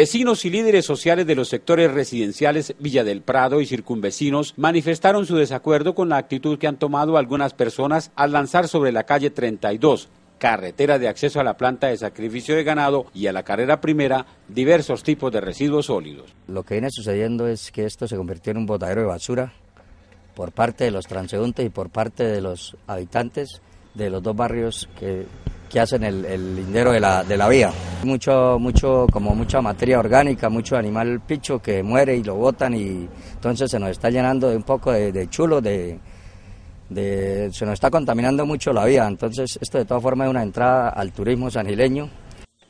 Vecinos y líderes sociales de los sectores residenciales Villa del Prado y circunvecinos manifestaron su desacuerdo con la actitud que han tomado algunas personas al lanzar sobre la calle 32, carretera de acceso a la planta de sacrificio de ganado y a la carrera primera diversos tipos de residuos sólidos. Lo que viene sucediendo es que esto se convirtió en un botadero de basura por parte de los transeúntes y por parte de los habitantes de los dos barrios que que hacen el, lindero de la, vía. Mucho, mucho, como mucha materia orgánica, mucho animal picho que muere y lo botan y entonces se nos está llenando de un poco de, chulo, de, se nos está contaminando mucho la vía. Entonces esto de todas formas es una entrada al turismo sangileño.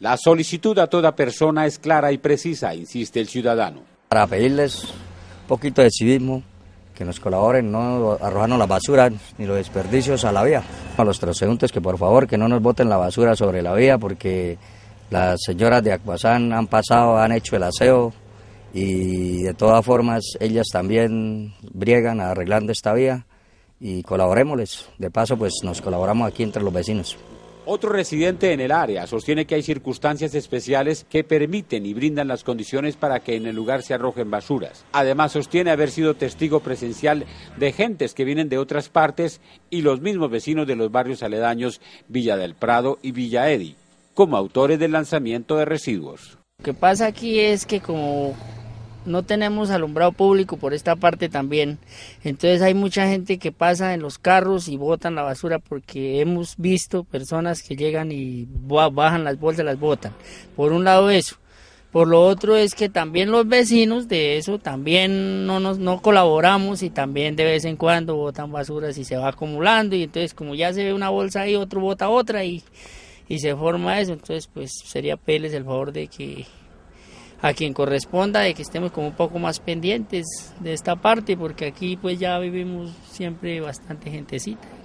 La solicitud a toda persona es clara y precisa, insiste el ciudadano. Para pedirles un poquito de civismo, que nos colaboren, no arrojarnos la basura ni los desperdicios a la vía. A los transeúntes que por favor que no nos boten la basura sobre la vía porque las señoras de Acuazán han pasado, han hecho el aseo y de todas formas ellas también briegan arreglando esta vía y colaborémosles. De paso pues nos colaboramos aquí entre los vecinos. Otro residente en el área sostiene que hay circunstancias especiales que permiten y brindan las condiciones para que en el lugar se arrojen basuras. Además, sostiene haber sido testigo presencial de gentes que vienen de otras partes y los mismos vecinos de los barrios aledaños Villa del Prado y Villa Eddy, como autores del lanzamiento de residuos. Lo que pasa aquí es que como no tenemos alumbrado público por esta parte también. Entonces hay mucha gente que pasa en los carros y botan la basura porque hemos visto personas que llegan y bajan las bolsas, las botan. Por un lado eso. Por lo otro es que también los vecinos de eso también no nos no colaboramos y también de vez en cuando botan basuras y se va acumulando y entonces como ya se ve una bolsa ahí, otro bota otra y, y se forma eso. Entonces pues sería Pérez el favor de que a quien corresponda de que estemos como un poco más pendientes de esta parte, porque aquí pues ya vivimos siempre bastante gentecita.